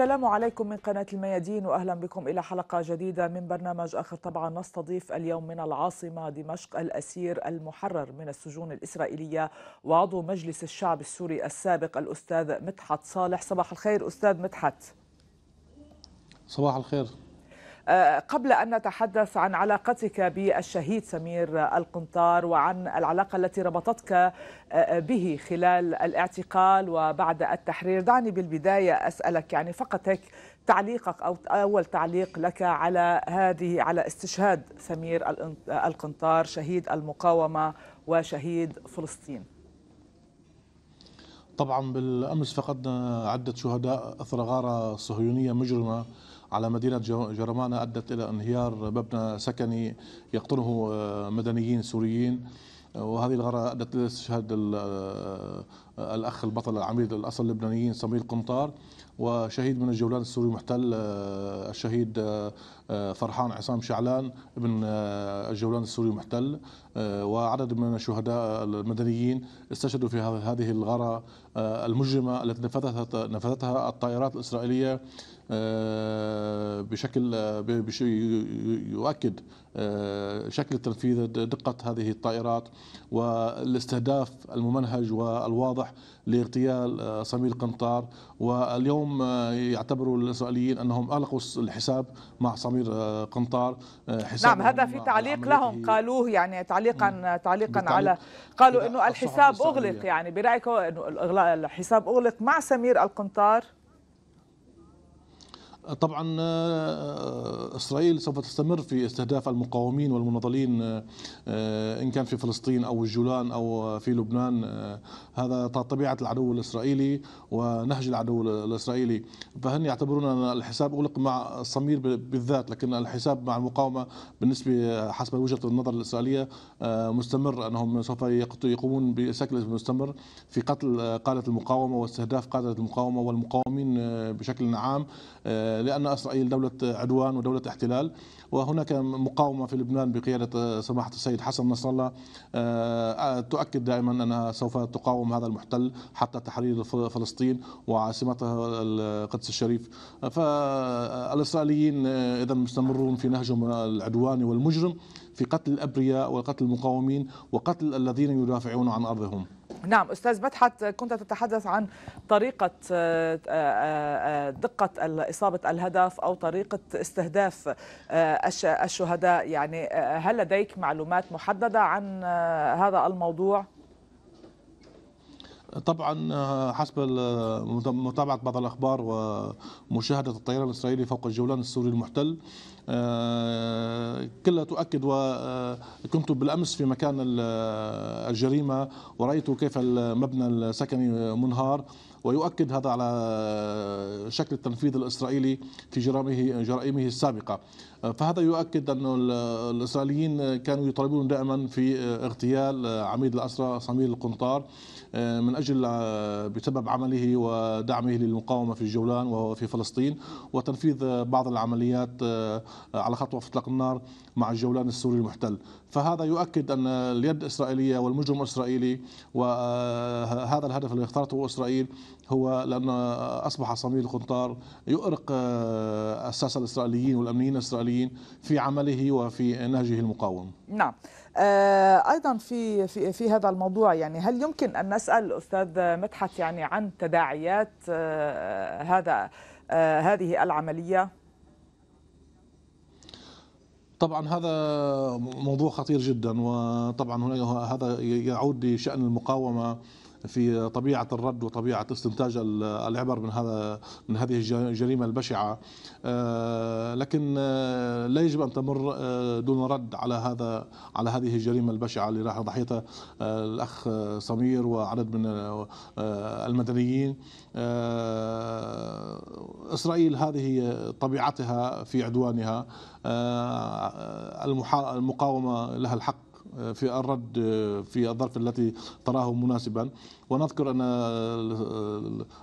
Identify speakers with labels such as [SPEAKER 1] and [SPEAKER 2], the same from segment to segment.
[SPEAKER 1] السلام عليكم من قناة الميادين وأهلا بكم إلى حلقة جديدة من برنامج آخر طبعا نستضيف اليوم من العاصمة دمشق الأسير المحرر من السجون الإسرائيلية وعضو مجلس الشعب السوري السابق الأستاذ مدحت صالح صباح الخير أستاذ مدحت صباح الخير آه، قبل أن نتحدث عن علاقتك بالشهيد سمير القنطار وعن العلاقة التي ربطتك آه، به خلال الاعتقال وبعد التحرير دعني بالبداية أسألك يعني فقط هيك تعليقك أو أول تعليق لك على هذه على استشهاد سمير القنطار شهيد المقاومة وشهيد فلسطين
[SPEAKER 2] طبعا بالامس فقدنا عده شهداء اثر غاره صهيونيه مجرمه على مدينة جرمانة أدت إلى انهيار مبنى سكني يقطنه آه، مدنيين سوريين آه، وهذه الغارة أدت إلى استشهاد آه، الأخ البطل العميد الأصل اللبنانيين صميل قنطار وشهيد من الجولان السوري المحتل الشهيد فرحان عصام شعلان ابن الجولان السوري المحتل وعدد من الشهداء المدنيين استشهدوا في هذه الغارة المجرمة التي نفذتها نفذتها الطائرات الإسرائيلية آه، بشكل يؤكد آه، شكل تنفيذ دقة هذه الطائرات والاستهداف الممنهج والواضح لاغتيال آه، صميل قنطار واليوم يعتبروا الإسرائيليين أنهم ألقوا الحساب مع صمير قنطار حساب نعم هذا في تعليق لهم
[SPEAKER 1] قالوه يعني تعليقا تعليقا على قالوا أنه الحساب أغلق يعني برأيك أنه الحساب أغلق مع سمير القنطار
[SPEAKER 2] طبعا آه، آه، اسرائيل سوف تستمر في استهداف المقاومين والمناضلين آه، ان كان في فلسطين او الجولان او في لبنان هذا طبيعه العدو الاسرائيلي ونهج العدو الاسرائيلي فهن يعتبرون ان الحساب اغلق مع الصمير بالذات لكن الحساب مع المقاومه بالنسبه حسب وجهه النظر الاسرائيليه مستمر انهم سوف يقومون بشكل مستمر في قتل قاده المقاومه واستهداف قاده المقاومه والمقاومين بشكل عام لأن إسرائيل دولة عدوان ودولة احتلال وهناك مقاومة في لبنان بقيادة آه، سماحة السيد حسن نصر الله آه، آه، تؤكد دائما أنها سوف تقاوم هذا المحتل حتى تحرير فلسطين وعاصمتها القدس الشريف فالإسرائيليين إذا مستمرون في نهجهم العدواني والمجرم في قتل الأبرياء وقتل المقاومين وقتل الذين يدافعون عن أرضهم
[SPEAKER 1] نعم أستاذ مدحت كنت تتحدث عن طريقة آه، آه، آه، دقة إصابة الهدف أو طريقة استهداف الشهداء يعني هل لديك معلومات محددة عن هذا الموضوع؟
[SPEAKER 2] طبعا آه، حسب آه، متابعه بعض الاخبار ومشاهده الطيران الاسرائيلي فوق الجولان السوري المحتل آه، كلها تؤكد وكنت بالامس في مكان الجريمه ورايت كيف المبنى السكني منهار ويؤكد هذا على شكل التنفيذ الاسرائيلي في جرائمه السابقه فهذا يؤكد أن الإسرائيليين كانوا يطالبون دائما في آه، اغتيال آه، عميد الأسرة صميل القنطار آه، من أجل بسبب عمله ودعمه للمقاومة في الجولان وفي فلسطين وتنفيذ بعض العمليات على خط اطلاق النار مع الجولان السوري المحتل فهذا يؤكد أن اليد الإسرائيلية والمجرم الإسرائيلي وهذا الهدف الذي اختارته إسرائيل هو لأن أصبح صميل القنطار يؤرق الساسة آه، الإسرائيليين والأمنيين الإسرائيليين في عمله وفي نهجه المقاوم
[SPEAKER 1] نعم آه، ايضا في في في هذا الموضوع يعني هل يمكن ان نسال استاذ مدحت يعني عن تداعيات آه، هذا هذه العمليه
[SPEAKER 2] طبعا هذا موضوع خطير جدا وطبعا هذا يعود لشان المقاومه في طبيعه الرد وطبيعه استنتاج العبر من هذا من هذه الجريمه البشعه آه، لكن آه، لا يجب ان تمر آه، دون رد على هذا على هذه الجريمه البشعه اللي راح ضحيتها الاخ سمير وعدد من المدنيين اسرائيل هذه طبيعتها في عدوانها المقاومه لها الحق في الرد في الظرف التي تراه مناسبا ونذكر أن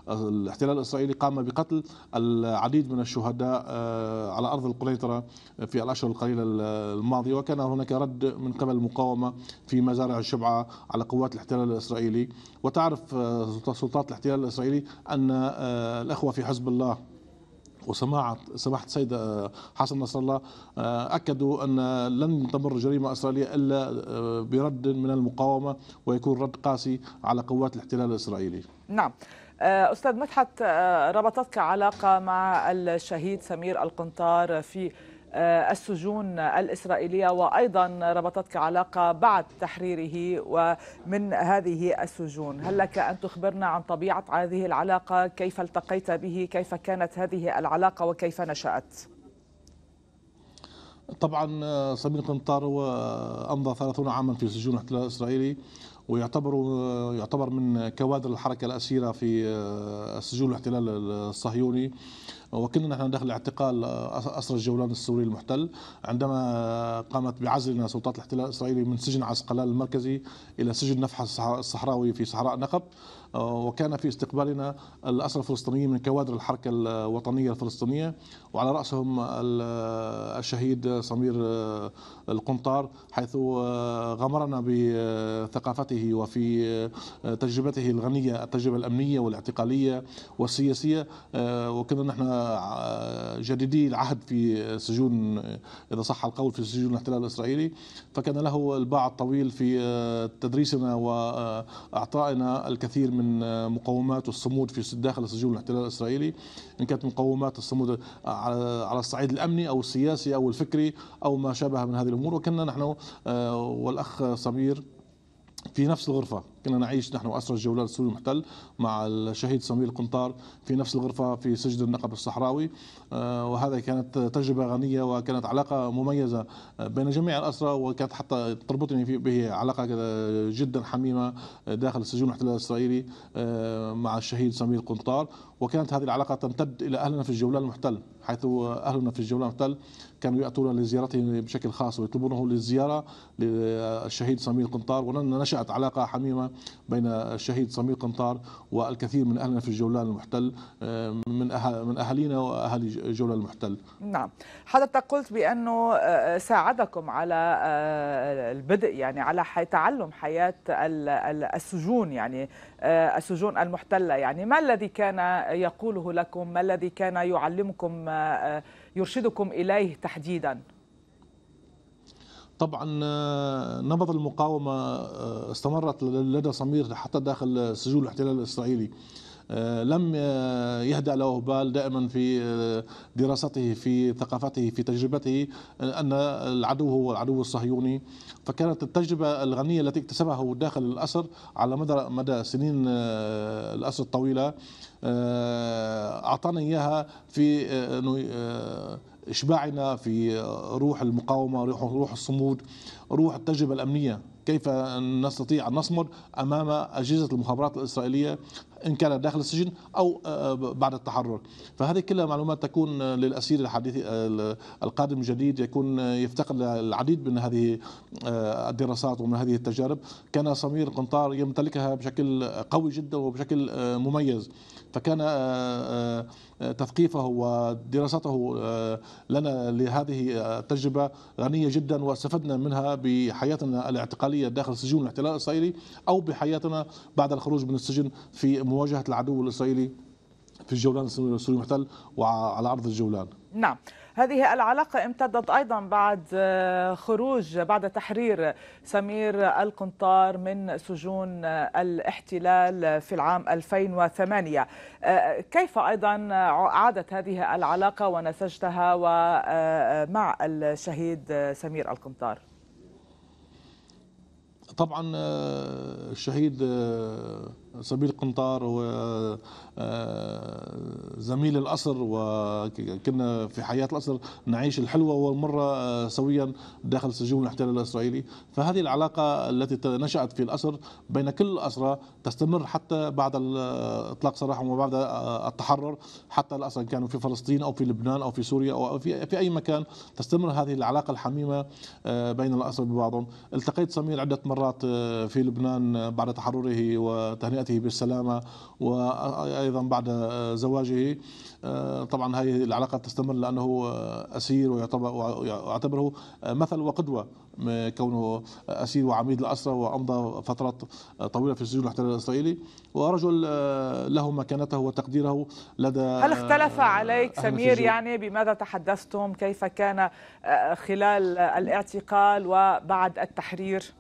[SPEAKER 2] الاحتلال الإسرائيلي قام بقتل العديد من الشهداء آه، على أرض القنيطرة في الأشهر القليلة الماضية وكان هناك رد من قبل المقاومة في مزارع الشبعة على قوات الاحتلال الإسرائيلي وتعرف آه، سلطات الاحتلال الإسرائيلي أن آه، الأخوة في حزب الله وسماعة سماحة السيد حسن نصر الله آه، أكدوا أن لن تمر جريمة إسرائيلية إلا آه، برد من المقاومة ويكون رد قاسي على قوات الاحتلال الإسرائيلي
[SPEAKER 1] نعم آه، أستاذ مدحت ربطتك علاقة مع الشهيد سمير القنطار في آه، السجون الإسرائيلية وأيضا ربطتك علاقة بعد تحريره ومن هذه السجون هل لك أن تخبرنا عن طبيعة هذه العلاقة كيف التقيت به كيف كانت هذه العلاقة وكيف نشأت
[SPEAKER 2] طبعا آه، سمير قنطار هو امضى 30 عاما في سجون الاحتلال الاسرائيلي ويعتبر آه، يعتبر من كوادر الحركه الاسيره في سجون الاحتلال الصهيوني وكنا نحن داخل اعتقال اسرى آه، الجولان السوري المحتل عندما قامت بعزلنا سلطات الاحتلال الاسرائيلي من سجن عسقلال المركزي الى سجن نفحه الصحراوي في صحراء نقب آه، وكان في استقبالنا الأسرى الفلسطينيين من كوادر الحركة الوطنية الفلسطينية وعلى رأسهم الشهيد سمير آه، القنطار حيث آه، غمرنا بثقافته وفي تجربته الغنية التجربة الأمنية والاعتقالية والسياسية وكنا نحن جديدي العهد في سجون إذا صح القول في سجون الاحتلال الإسرائيلي فكان له الباع الطويل في تدريسنا وأعطائنا الكثير من من آه، مقومات الصمود في داخل سجون الاحتلال الاسرائيلي ان كانت مقومات الصمود آه، على الصعيد الامني او السياسي او الفكري او ما شابه من هذه الامور وكنا نحن آه، والاخ سمير في نفس الغرفه كنا نعيش نحن واسرى الجولان السوري المحتل مع الشهيد سمير القنطار في نفس الغرفه في سجن النقب الصحراوي آه، وهذا كانت تجربه غنيه وكانت علاقه مميزه بين جميع الاسرى وكانت حتى تربطني به علاقه جدا حميمه داخل السجون الاحتلال الاسرائيلي آه، مع الشهيد سمير القنطار وكانت هذه العلاقه تمتد الى اهلنا في الجولان المحتل حيث اهلنا في الجولان المحتل كانوا ياتون لزيارته بشكل خاص ويطلبونه للزياره للشهيد سمير القنطار ونشات علاقه حميمه بين الشهيد سمير قنطار والكثير من اهلنا في الجولان المحتل آه، من من اهالينا واهالي الجولان المحتل. نعم، حضرتك
[SPEAKER 1] قلت بانه آه، ساعدكم على آه، البدء يعني على تعلم حياه السجون يعني السجون المحتله، يعني ما الذي كان يقوله لكم؟ ما الذي كان يعلمكم يرشدكم اليه تحديدا؟
[SPEAKER 2] طبعا آه، نبض المقاومة آه، استمرت لدى صمير حتى داخل سجون الاحتلال الإسرائيلي آه، لم يهدأ له بال دائما في دراسته في ثقافته في تجربته أن العدو هو العدو الصهيوني فكانت التجربة الغنية التي اكتسبها داخل الأسر على مدى مدى سنين الأسر الطويلة أعطانا إياها في أنه إشباعنا في روح المقاومة روح الصمود روح التجربة الأمنية كيف نستطيع أن نصمد أمام أجهزة المخابرات الإسرائيلية إن كان داخل السجن أو آه، بعد التحرر فهذه كلها معلومات تكون للأسير الحديث القادم الجديد يكون يفتقد العديد من هذه آه، الدراسات ومن هذه التجارب كان سمير قنطار يمتلكها بشكل قوي جدا وبشكل آه، مميز فكان آه، آه، آه، تثقيفه ودراسته لنا لهذه التجربة غنية جدا واستفدنا منها بحياتنا الاعتقالية داخل سجون الاحتلال الإسرائيلي أو بحياتنا بعد الخروج من السجن في مواجهة العدو الإسرائيلي في الجولان السوري المحتل وعلى أرض الجولان
[SPEAKER 1] نعم هذه العلاقة امتدت أيضا بعد آه، خروج بعد تحرير سمير القنطار من سجون آه، الاحتلال آه، في العام 2008 كيف أيضا عادت هذه العلاقة ونسجتها ومع الشهيد سمير القنطار
[SPEAKER 2] طبعا الشهيد سبيل قنطار آه، آه، زميل الأسر وكنا في حياة الأسر نعيش الحلوة والمرة آه، سويا داخل سجون الاحتلال الإسرائيلي فهذه العلاقة التي نشأت في الأسر بين كل الأسرى تستمر حتى بعد إطلاق سراحهم وبعد التحرر حتى الأسرى كانوا في فلسطين أو في لبنان أو في سوريا أو في, في أي مكان تستمر هذه العلاقة الحميمة بين الاسرى ببعضهم التقيت سمير عدة مرات في لبنان بعد تحرره وتهنئة وتهيئته بالسلامة وأيضا بعد آه، زواجه آه، طبعا هذه العلاقة تستمر لأنه آه، أسير ويعتبره مثل وقدوة كونه أسير وعميد الأسرة وأمضى فترة طويلة في السجون الاحتلال الإسرائيلي ورجل له مكانته وتقديره لدى هل اختلف عليك سمير يعني
[SPEAKER 1] بماذا تحدثتم كيف كان خلال الاعتقال وبعد التحرير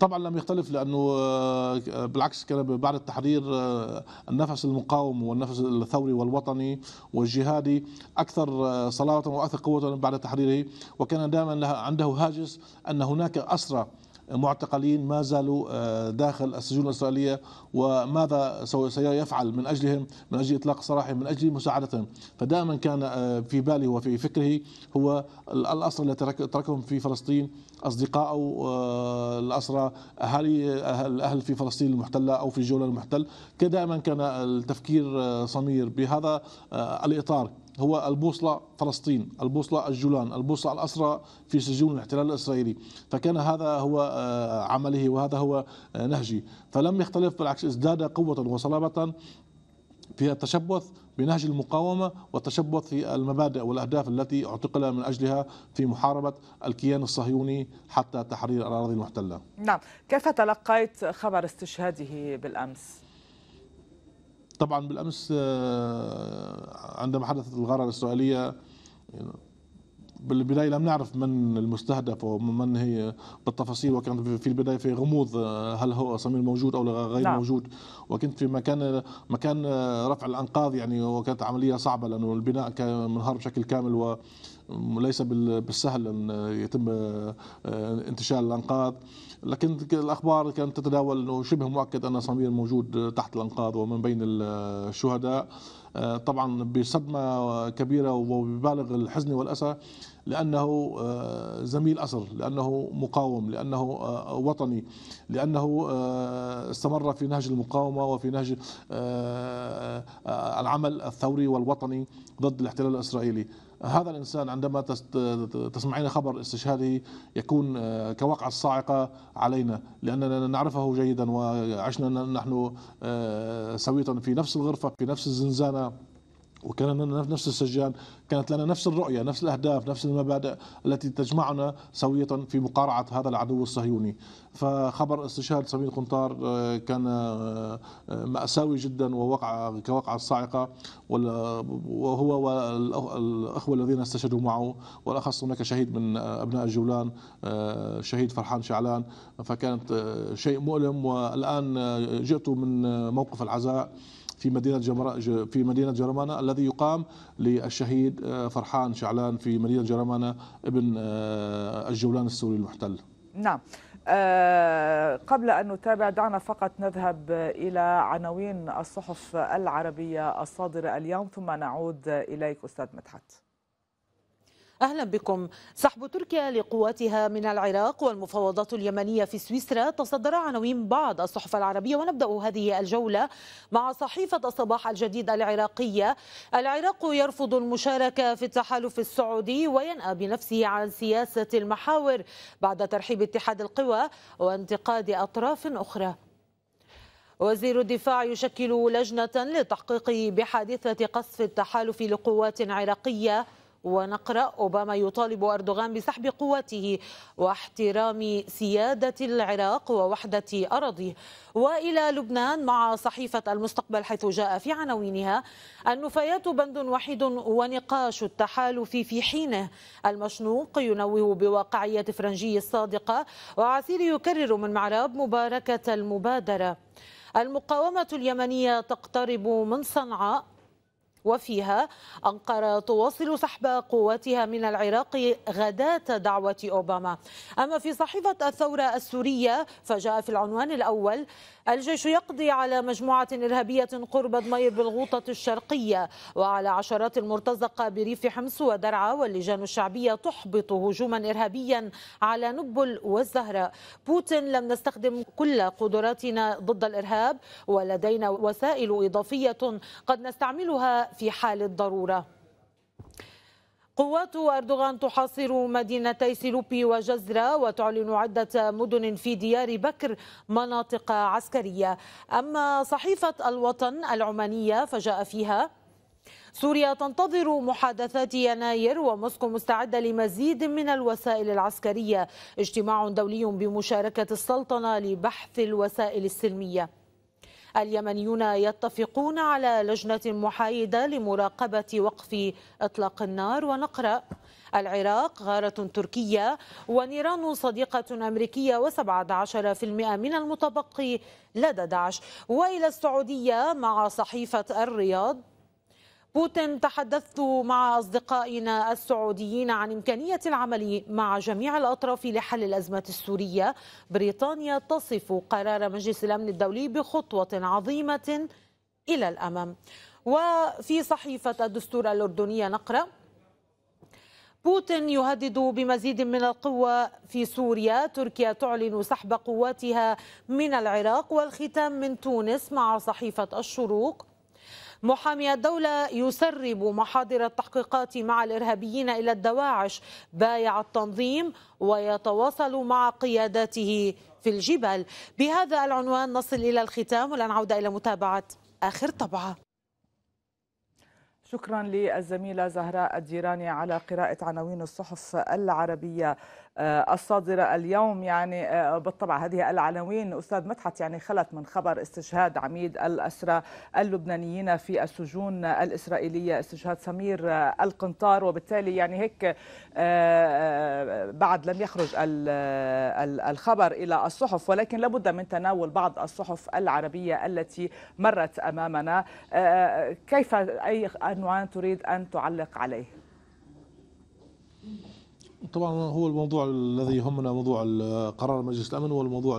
[SPEAKER 2] طبعا لم يختلف لانه آه، بالعكس كان بعد التحرير آه، النفس المقاوم والنفس الثوري والوطني والجهادي اكثر آه، صلابه واكثر قوه بعد تحريره وكان دائما عنده هاجس ان هناك اسرى معتقلين ما زالوا آه، داخل السجون الإسرائيلية وماذا سيفعل من أجلهم من أجل إطلاق سراحهم من أجل مساعدتهم فدائما كان آه، في باله وفي فكره هو الأسرى التي تركهم في فلسطين أصدقائه الأسرى أهالي الأهل في فلسطين المحتلة أو في الجولة المحتل كدائما كان التفكير آه، صمير بهذا الإطار هو البوصلة فلسطين البوصلة الجولان البوصلة الأسرى في سجون الاحتلال الإسرائيلي فكان هذا هو آه، عمله وهذا هو آه، نهجي فلم يختلف بالعكس ازداد قوة وصلابة في التشبث بنهج المقاومة والتشبث في المبادئ والأهداف التي اعتقل من أجلها في محاربة الكيان الصهيوني حتى تحرير الأراضي المحتلة
[SPEAKER 1] نعم كيف تلقيت خبر استشهاده بالأمس؟
[SPEAKER 2] طبعا بالامس آه، عندما حدثت الغاره الاسرائيليه يعني بالبدايه لم نعرف من المستهدف ومن هي بالتفاصيل وكان في البدايه في غموض آه، هل هو صميم موجود او غير نعم. موجود وكنت في مكان مكان آه، رفع الانقاض يعني وكانت عمليه صعبه لانه البناء كان منهار بشكل كامل وليس بالسهل ان يتم انتشال الانقاض لكن الاخبار كانت تتداول انه شبه مؤكد ان سمير موجود تحت الانقاض ومن بين الشهداء آه، طبعا بصدمه كبيره وببالغ الحزن والاسى لانه آه، زميل اسر لانه مقاوم لانه آه، وطني لانه استمر في نهج المقاومه وفي نهج العمل الثوري والوطني ضد الاحتلال الاسرائيلي هذا الانسان عندما تسمعين خبر استشهاده يكون آه، كوقع الصاعقه علينا لاننا نعرفه جيدا وعشنا نحن آه، سويتا في نفس الغرفه في نفس الزنزانه وكان لنا نفس السجان كانت لنا نفس الرؤية نفس الأهداف نفس المبادئ التي تجمعنا سوية في مقارعة هذا العدو الصهيوني فخبر استشهاد سمير قنطار آه، كان آه، آه، مأساوي جدا ووقع كوقع الصاعقة وهو والأخوة الذين استشهدوا معه والأخص هناك شهيد من أبناء الجولان شهيد فرحان شعلان فكانت شيء مؤلم والآن جئت من موقف العزاء في مدينة في مدينة جرمانة الذي يقام للشهيد آه، فرحان شعلان في مدينة جرمانة ابن آه، الجولان السوري المحتل
[SPEAKER 1] نعم آه، قبل أن نتابع دعنا فقط نذهب إلى عناوين الصحف العربية الصادرة اليوم ثم نعود إليك أستاذ مدحت أهلا بكم سحب تركيا
[SPEAKER 3] لقواتها من العراق والمفاوضات اليمنية في سويسرا تصدر عناوين بعض الصحف العربية ونبدأ هذه الجولة مع صحيفة الصباح الجديد العراقية العراق يرفض المشاركة في التحالف السعودي وينأى بنفسه عن سياسة المحاور بعد ترحيب اتحاد القوى وانتقاد أطراف أخرى وزير الدفاع يشكل لجنة للتحقيق بحادثة قصف التحالف لقوات عراقية ونقرأ أوباما يطالب أردوغان بسحب قوته واحترام سيادة العراق ووحدة أراضيه وإلى لبنان مع صحيفة المستقبل حيث جاء في عناوينها النفايات بند وحيد ونقاش التحالف في حينه المشنوق ينوه بواقعية فرنجي الصادقة وعسيري يكرر من معراب مباركة المبادرة المقاومة اليمنية تقترب من صنعاء وفيها أنقرة تواصل سحب قواتها من العراق غداة دعوة أوباما أما في صحيفة الثورة السورية فجاء في العنوان الأول الجيش يقضي على مجموعة إرهابية قرب ضمير بالغوطة الشرقية وعلى عشرات المرتزقة بريف حمص ودرعا واللجان الشعبية تحبط هجوما إرهابيا على نبل والزهراء بوتين لم نستخدم كل قدراتنا ضد الإرهاب ولدينا وسائل إضافية قد نستعملها في حال الضرورة قوات أردوغان تحاصر مدينتي سيلوبي وجزرة وتعلن عدة مدن في ديار بكر مناطق عسكرية أما صحيفة الوطن العمانية فجاء فيها سوريا تنتظر محادثات يناير وموسكو مستعدة لمزيد من الوسائل العسكرية اجتماع دولي بمشاركة السلطنة لبحث الوسائل السلمية اليمنيون يتفقون على لجنة محايدة لمراقبة وقف إطلاق النار ونقرأ العراق غارة تركية ونيران صديقة أمريكية و17% من المتبقي لدى داعش وإلى السعودية مع صحيفة الرياض بوتين تحدثت مع أصدقائنا السعوديين عن إمكانية العمل مع جميع الأطراف لحل الأزمة السورية بريطانيا تصف قرار مجلس الأمن الدولي بخطوة عظيمة إلى الأمام وفي صحيفة الدستور الأردنية نقرأ بوتين يهدد بمزيد من القوة في سوريا تركيا تعلن سحب قواتها من العراق والختام من تونس مع صحيفة الشروق محامي الدولة يسرب محاضر التحقيقات مع الإرهابيين إلى الدواعش بايع التنظيم ويتواصل مع قياداته في الجبال بهذا العنوان نصل إلى الختام ولنعود إلى متابعة
[SPEAKER 1] آخر طبعة شكرا للزميلة زهراء الديراني على قراءة عناوين الصحف العربية آه، الصادرة اليوم يعني آه، بالطبع هذه العناوين أستاذ مدحت يعني خلت من خبر استشهاد عميد الأسرى اللبنانيين في السجون الإسرائيلية استشهاد سمير آه، القنطار وبالتالي يعني هيك بعد لم يخرج الخبر إلى الصحف ولكن لابد من تناول بعض الصحف العربية التي مرت أمامنا كيف أي عنوان تريد أن تعلق عليه؟
[SPEAKER 2] طبعا هو الموضوع الذي يهمنا موضوع قرار مجلس الامن والموضوع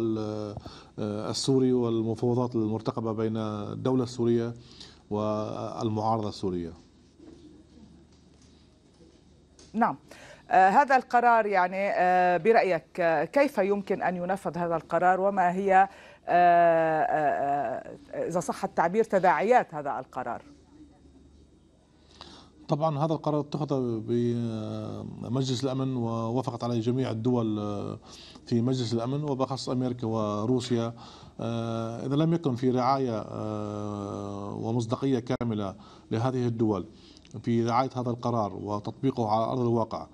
[SPEAKER 2] السوري والمفاوضات المرتقبه بين الدوله السوريه والمعارضه السوريه.
[SPEAKER 1] نعم آه، هذا القرار يعني آه، برايك آه، كيف يمكن ان ينفذ هذا القرار وما هي اذا صح التعبير تداعيات هذا القرار؟
[SPEAKER 2] طبعا هذا القرار اتخذ بمجلس الامن ووافقت عليه جميع الدول في مجلس الامن وبخص امريكا وروسيا آه، اذا لم يكن في رعايه آه، ومصداقيه كامله لهذه الدول في رعايه هذا القرار وتطبيقه على ارض الواقع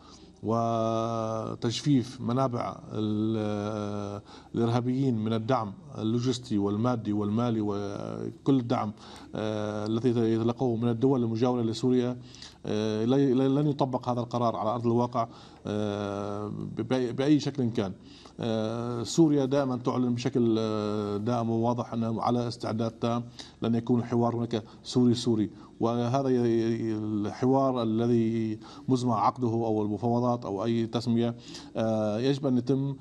[SPEAKER 2] وتجفيف منابع آه، الارهابيين من الدعم اللوجستي والمادي والمالي وكل الدعم الذي يتلقوه من الدول المجاوره لسوريا آه، لن يطبق هذا القرار على أرض الواقع آه، بأي شكل كان آه، سوريا دائما تعلن بشكل دائم وواضح أنها على استعداد تام لن يكون الحوار هناك سوري سوري وهذا الحوار الذي مزمع عقده او المفاوضات او اي تسميه يجب ان يتم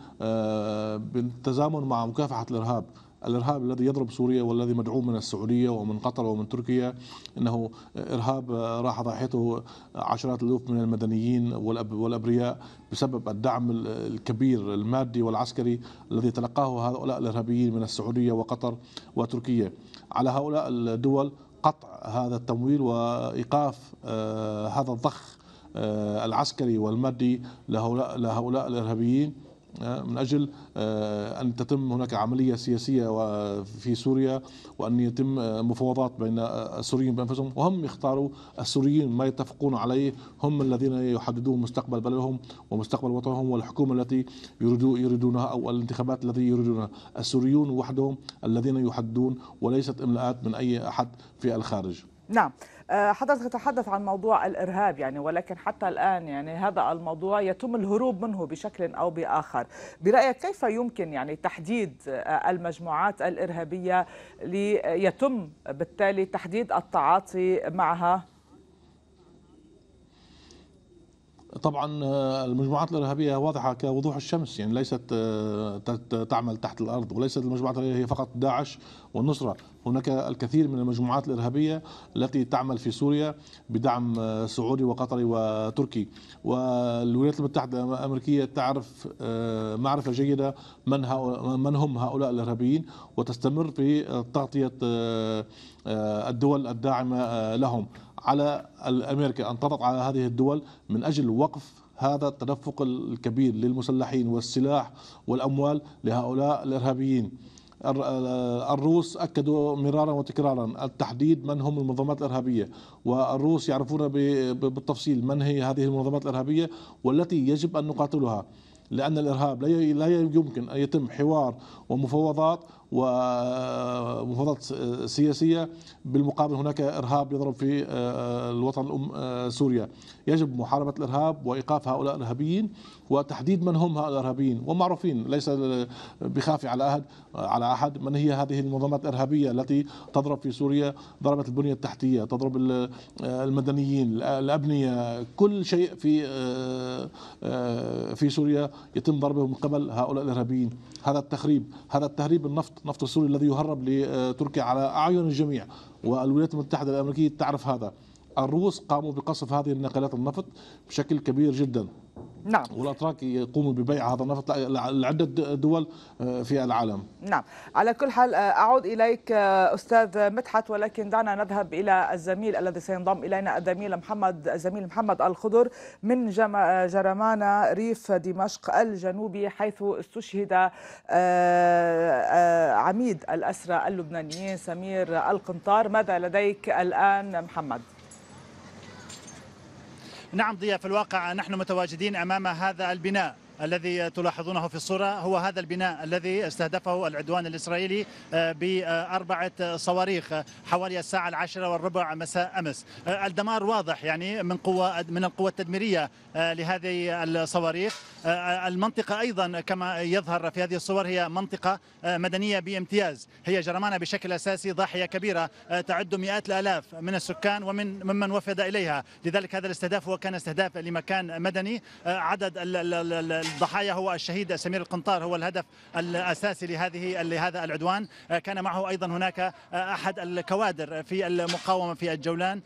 [SPEAKER 2] بالتزامن مع مكافحه الارهاب الارهاب الذي يضرب سوريا والذي مدعوم من السعوديه ومن قطر ومن تركيا انه ارهاب آه، راح ضاحيته عشرات الالوف من المدنيين والابرياء بسبب الدعم الكبير المادي والعسكري الذي تلقاه هؤلاء الارهابيين من السعوديه وقطر وتركيا على هؤلاء الدول قطع هذا التمويل وايقاف آه، هذا الضخ آه، العسكري والمادي لهؤلاء الارهابيين آه، من أجل آه، أن تتم هناك عملية سياسية في سوريا وأن يتم آه، مفاوضات بين السوريين بأنفسهم وهم يختاروا السوريين ما يتفقون عليه هم الذين يحددون مستقبل بلدهم ومستقبل وطنهم والحكومة التي يريدونها أو الانتخابات التي يريدونها السوريون وحدهم الذين يحددون وليست املاءات من أي أحد في الخارج
[SPEAKER 1] نعم آه، حضرتك تتحدث عن موضوع الارهاب يعني ولكن حتى الان يعني هذا الموضوع يتم الهروب منه بشكل او باخر برايك كيف يمكن يعني تحديد آه، المجموعات الارهابيه ليتم بالتالي تحديد التعاطي معها
[SPEAKER 2] طبعا آه، المجموعات الارهابيه واضحه كوضوح الشمس يعني ليست آه، تعمل تحت الارض وليست المجموعات الارهابيه هي فقط داعش والنصره هناك الكثير من المجموعات الارهابيه التي تعمل في سوريا بدعم آه، سعودي وقطري وتركي والولايات المتحده الامريكيه تعرف معرفه جيده من من هم هؤلاء الارهابيين وتستمر في تغطيه الدول الداعمه لهم على امريكا ان تضغط على هذه الدول من اجل وقف هذا التدفق الكبير للمسلحين والسلاح والاموال لهؤلاء الارهابيين. الروس اكدوا مرارا وتكرارا التحديد من هم المنظمات الارهابيه والروس يعرفون بالتفصيل من هي هذه المنظمات الارهابيه والتي يجب ان نقاتلها لأن الإرهاب لا يمكن أن يتم حوار ومفاوضات ومفاوضات سياسية بالمقابل هناك إرهاب يضرب في آه، الوطن الأم آه، سوريا يجب محاربة الإرهاب وإيقاف هؤلاء الإرهابيين وتحديد من هم هؤلاء الإرهابيين ومعروفين ليس آه، بخافي على أحد على أحد من هي هذه المنظمات الإرهابية التي تضرب في سوريا ضربت البنية التحتية تضرب المدنيين الأبنية كل شيء في في سوريا يتم ضربه من قبل هؤلاء الارهابيين هذا التخريب هذا التهريب النفط نفط السوري الذي يهرب لتركيا على اعين الجميع والولايات المتحده الامريكيه تعرف هذا الروس قاموا بقصف هذه الناقلات النفط بشكل كبير جدا نعم والاتراك يقوموا ببيع هذا النفط لعده دول آه، في العالم
[SPEAKER 1] نعم على كل حال آه، اعود اليك آه، استاذ مدحت ولكن دعنا نذهب الى الزميل الذي سينضم الينا الزميل محمد الزميل محمد الخضر من جرمانا ريف دمشق الجنوبي حيث استشهد عميد الاسرى اللبنانيين سمير القنطار ماذا لديك الان محمد نعم ضياء في الواقع
[SPEAKER 4] نحن متواجدين أمام هذا البناء الذي تلاحظونه في الصورة هو هذا البناء الذي استهدفه العدوان الإسرائيلي آه، بأربعة صواريخ حوالي الساعة العاشرة والربع مساء أمس آه، الدمار واضح يعني من قوة من القوة التدميرية آه، لهذه الصواريخ آه، المنطقة أيضا كما يظهر في هذه الصور هي منطقة آه، مدنية بامتياز هي جرمانة بشكل أساسي ضاحية كبيرة آه، تعد مئات الآلاف من السكان ومن ممن وفد إليها لذلك هذا الاستهداف هو كان استهداف لمكان مدني عدد الضحايا هو الشهيد سمير القنطار هو الهدف الأساسي لهذه لهذا العدوان كان معه أيضا هناك أحد الكوادر في المقاومة في الجولان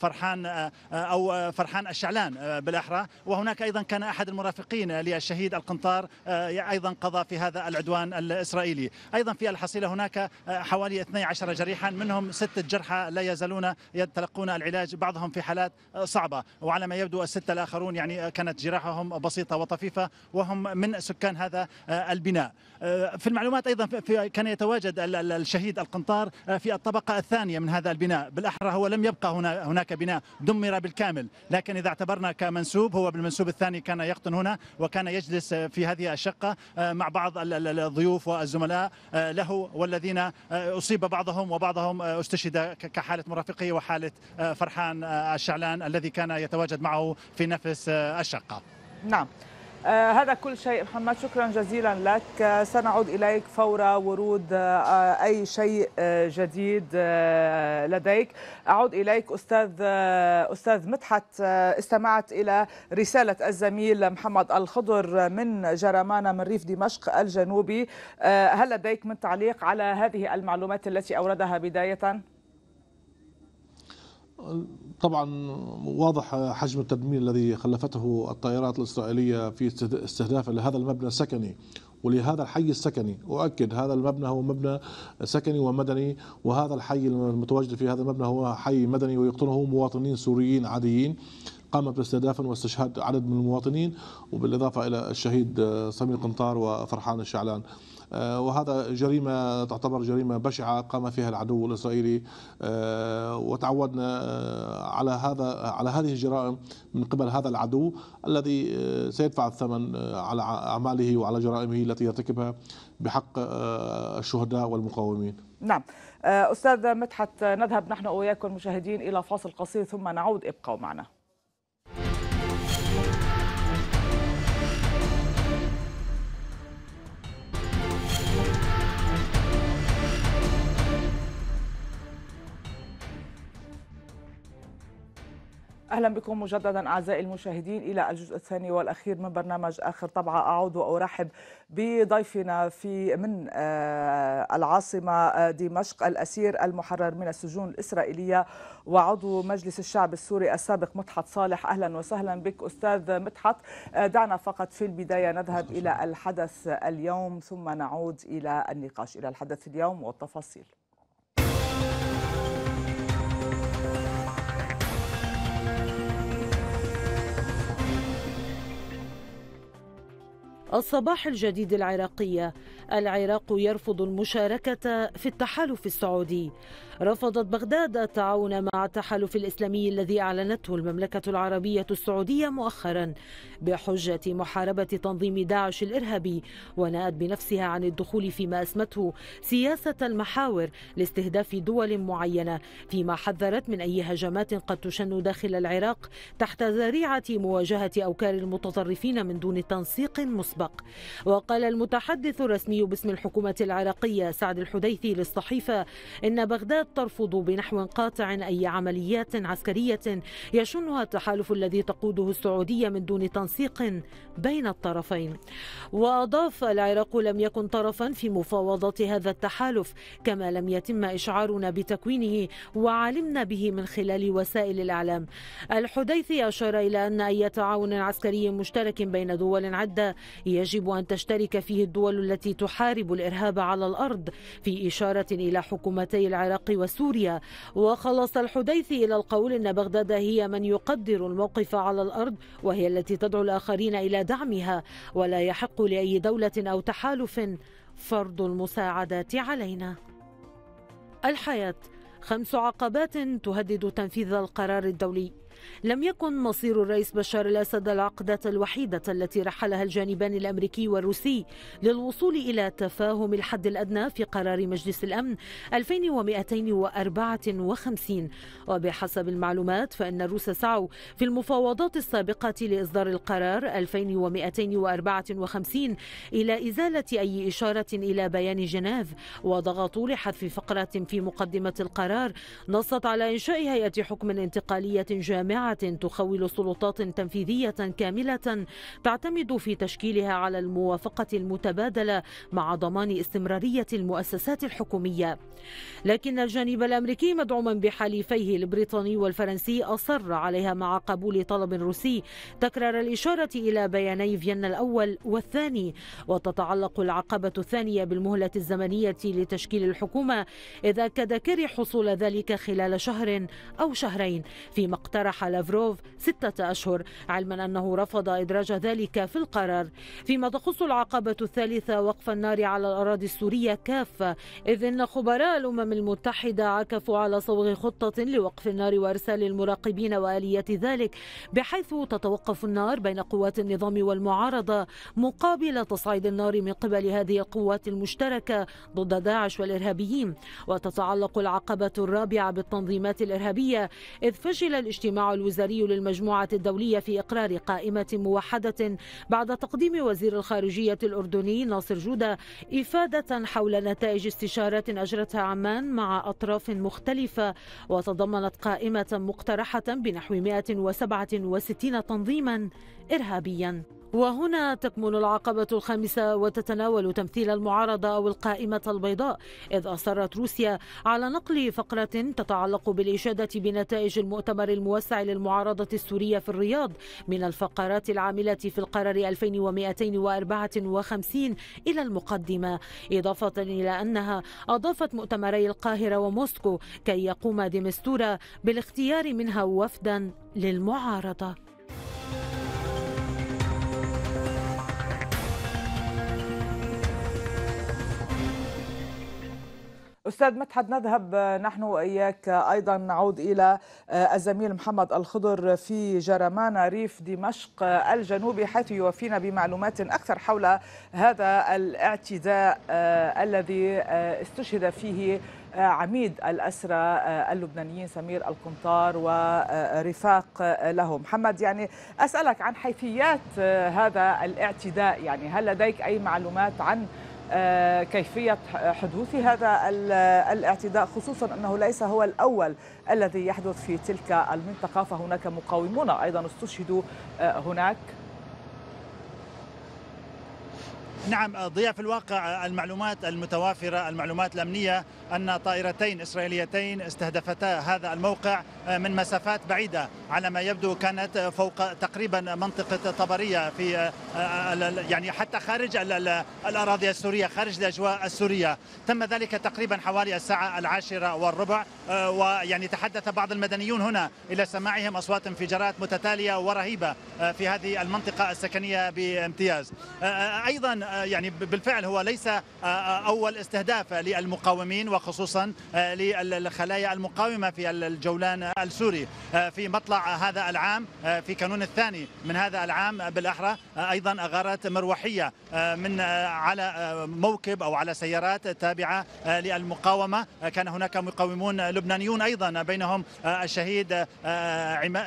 [SPEAKER 4] فرحان أو فرحان الشعلان بالأحرى وهناك أيضا كان أحد المرافقين المرافقين للشهيد القنطار آه، ايضا قضى في هذا العدوان الاسرائيلي ايضا في الحصيله هناك آه، حوالي 12 جريحا منهم ستة جرحى لا يزالون يتلقون العلاج بعضهم في حالات آه، صعبه وعلى ما يبدو الستة الاخرون يعني كانت جراحهم بسيطه وطفيفه وهم من سكان هذا البناء في المعلومات ايضا في كان يتواجد الشهيد القنطار آه، في الطبقه الثانيه من هذا البناء بالاحرى هو لم يبقى هنا هناك بناء دمر بالكامل لكن اذا اعتبرنا كمنسوب هو بالمنسوب الثاني كان يقطن هنا وكان يجلس آه، في هذه الشقه آه، مع بعض الضيوف والزملاء له والذين اصيب بعضهم وبعضهم استشهد كحاله مرافقه وحاله فرحان الشعلان الذي كان يتواجد معه في نفس الشقه
[SPEAKER 1] نعم آه، هذا كل شيء محمد شكرا جزيلا لك آه، سنعود إليك فور ورود آه، أي شيء جديد لديك أعود إليك أستاذ أستاذ مدحت استمعت إلى رسالة الزميل محمد الخضر من جرمانة من ريف دمشق الجنوبي هل لديك من تعليق على هذه المعلومات التي أوردها بداية؟
[SPEAKER 2] طبعا واضح حجم التدمير الذي خلفته الطائرات الإسرائيلية في استهداف لهذا المبنى السكني ولهذا الحي السكني أؤكد هذا المبنى هو مبنى سكني ومدني وهذا الحي المتواجد في هذا المبنى هو حي مدني ويقطنه مواطنين سوريين عاديين قامت باستهداف واستشهاد عدد من المواطنين وبالإضافة إلى الشهيد سمير قنطار وفرحان الشعلان آه، وهذا جريمة تعتبر جريمة بشعة قام فيها العدو الإسرائيلي آه، وتعودنا آه، على هذا على هذه الجرائم من قبل هذا العدو الذي سيدفع الثمن على أعماله وعلى جرائمه التي يرتكبها بحق الشهداء والمقاومين
[SPEAKER 1] نعم أستاذ مدحت نذهب نحن وإياكم مشاهدين إلى فاصل قصير ثم نعود ابقوا معنا اهلا بكم مجددا اعزائي المشاهدين الى الجزء الثاني والاخير من برنامج اخر طبعه اعود وارحب بضيفنا في من آه، العاصمه آه، دمشق الاسير المحرر من السجون الاسرائيليه وعضو مجلس الشعب السوري السابق مدحت صالح اهلا وسهلا بك استاذ مدحت آه، دعنا فقط في البدايه نذهب الى الحدث اليوم ثم نعود الى النقاش الى الحدث اليوم والتفاصيل
[SPEAKER 3] الصباح الجديد العراقية العراق يرفض المشاركة في التحالف السعودي رفضت بغداد التعاون مع التحالف الإسلامي الذي أعلنته المملكة العربية السعودية مؤخرا بحجة محاربة تنظيم داعش الإرهابي ونأت بنفسها عن الدخول فيما أسمته سياسة المحاور لاستهداف دول معينة فيما حذرت من أي هجمات قد تشن داخل العراق تحت ذريعة مواجهة أوكار المتطرفين من دون تنسيق مسبق وقال المتحدث الرسمي باسم الحكومة العراقية سعد الحديثي للصحيفة إن بغداد ترفض بنحو قاطع أي عمليات عسكرية يشنها التحالف الذي تقوده السعودية من دون تنسيق بين الطرفين وأضاف العراق لم يكن طرفا في مفاوضات هذا التحالف كما لم يتم إشعارنا بتكوينه وعلمنا به من خلال وسائل الإعلام الحديثي أشار إلى أن أي تعاون عسكري مشترك بين دول عدة يجب أن تشترك فيه الدول التي تحارب الإرهاب على الأرض في إشارة إلى حكومتي العراق وسوريا وخلص الحديثي إلى القول أن بغداد هي من يقدر الموقف على الأرض وهي التي تدعو الآخرين إلى دعمها ولا يحق لأي دولة أو تحالف فرض المساعدات علينا الحياه خمس عقبات تهدد تنفيذ القرار الدولي لم يكن مصير الرئيس بشار الأسد العقدة الوحيدة التي رحلها الجانبان الأمريكي والروسي للوصول إلى تفاهم الحد الأدنى في قرار مجلس الأمن 2254 وبحسب المعلومات فإن الروس سعوا في المفاوضات السابقة لإصدار القرار 2254 إلى إزالة أي إشارة إلى بيان جنيف وضغطوا لحذف فقرة في مقدمة القرار نصت على إنشاء هيئة حكم انتقالية جامعة جامعة تخول سلطات تنفيذية كاملة تعتمد في تشكيلها على الموافقة المتبادلة مع ضمان استمرارية المؤسسات الحكومية لكن الجانب الأمريكي مدعوما بحليفيه البريطاني والفرنسي أصر عليها مع قبول طلب روسي تكرر الإشارة إلى بياني فيينا الأول والثاني وتتعلق العقبة الثانية بالمهلة الزمنية لتشكيل الحكومة اذا أكد كيري حصول ذلك خلال شهر أو شهرين فيما اقترح لافروف ستة أشهر علما أنه رفض إدراج ذلك في القرار فيما تخص العقبة الثالثة وقف النار على الأراضي السورية كافة إذ إن خبراء الأمم المتحدة عكفوا على صوغ خطة لوقف النار وإرسال المراقبين وآليات ذلك بحيث تتوقف النار بين قوات النظام والمعارضة مقابل تصعيد النار من قبل هذه القوات المشتركة ضد داعش والإرهابيين وتتعلق العقبة الرابعة بالتنظيمات الإرهابية إذ فشل الاجتماع الوزاري للمجموعة الدولية في إقرار قائمة موحدة بعد تقديم وزير الخارجية الأردني ناصر جودة إفادة حول نتائج استشارات أجرتها عمان مع أطراف مختلفة وتضمنت قائمة مقترحة بنحو 167 تنظيما إرهابيا وهنا تكمن العقبة الخامسة وتتناول تمثيل المعارضة أو القائمة البيضاء إذ أصرت روسيا على نقل فقرة تتعلق بالإشادة بنتائج المؤتمر الموسع للمعارضة السورية في الرياض من الفقرات العاملة في القرار 2254 إلى المقدمة إضافة إلى أنها أضافت مؤتمري القاهرة وموسكو كي يقوم ديمستورا بالاختيار منها وفدا للمعارضة
[SPEAKER 1] أستاذ مدحت نذهب آه، نحن وإياك آه، أيضا نعود إلى آه، الزميل محمد الخضر في جرمانة ريف دمشق الجنوبي حيث يوفينا بمعلومات أكثر حول هذا الاعتداء الذي استشهد فيه عميد الأسرة اللبنانيين سمير القنطار ورفاق له محمد يعني أسألك عن حيثيات هذا الاعتداء يعني هل لديك أي معلومات عن آه، كيفية حدوث هذا الاعتداء خصوصا أنه ليس هو الأول الذي يحدث في تلك المنطقة فهناك مقاومون أيضا استشهدوا آه، هناك نعم آه، ضياء في الواقع
[SPEAKER 4] المعلومات المتوافرة المعلومات الأمنية أن طائرتين إسرائيليتين استهدفتا هذا الموقع من مسافات بعيدة على ما يبدو كانت فوق تقريبا منطقة طبرية في آه، آه، يعني حتى خارج الأراضي السورية خارج الأجواء السورية تم ذلك تقريبا حوالي الساعة العاشرة والربع آه، ويعني تحدث بعض المدنيون هنا إلى سماعهم أصوات انفجارات متتالية ورهيبة في هذه المنطقة السكنية بامتياز أيضا يعني بالفعل هو ليس أول استهداف للمقاومين وخصوصا للخلايا المقاومة في الجولان السوري آه، في مطلع هذا العام آه، في كانون الثاني من هذا العام بالأحرى آه، أيضا غارات مروحية من على موكب أو على سيارات تابعة للمقاومة كان هناك مقاومون لبنانيون أيضا بينهم الشهيد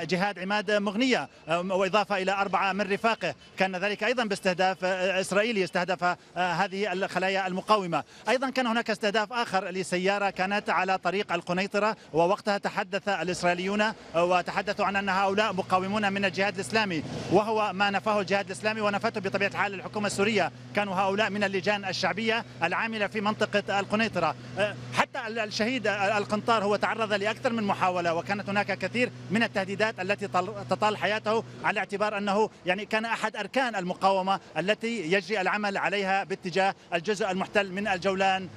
[SPEAKER 4] جهاد عماد مغنية وإضافة إلى أربعة من رفاقه كان ذلك أيضا باستهداف إسرائيلي استهدف هذه الخلايا المقاومة أيضا كان هناك استهداف آخر لسيارة كانت على طريق القنيطرة ووقتها تحدث الإسرائيليون آه، وتحدثوا عن أن هؤلاء مقاومون من الجهاد الإسلامي وهو ما نفاه الجهاد الإسلامي ونفته بطبيعة الحال الحكومة السورية كانوا هؤلاء من اللجان الشعبية العاملة في منطقة القنيطرة آه، حتى الشهيد آه، القنطار هو تعرض لأكثر من محاولة وكانت هناك كثير من التهديدات التي تطال حياته على اعتبار أنه يعني كان أحد أركان المقاومة التي يجري العمل عليها باتجاه الجزء المحتل من الجولان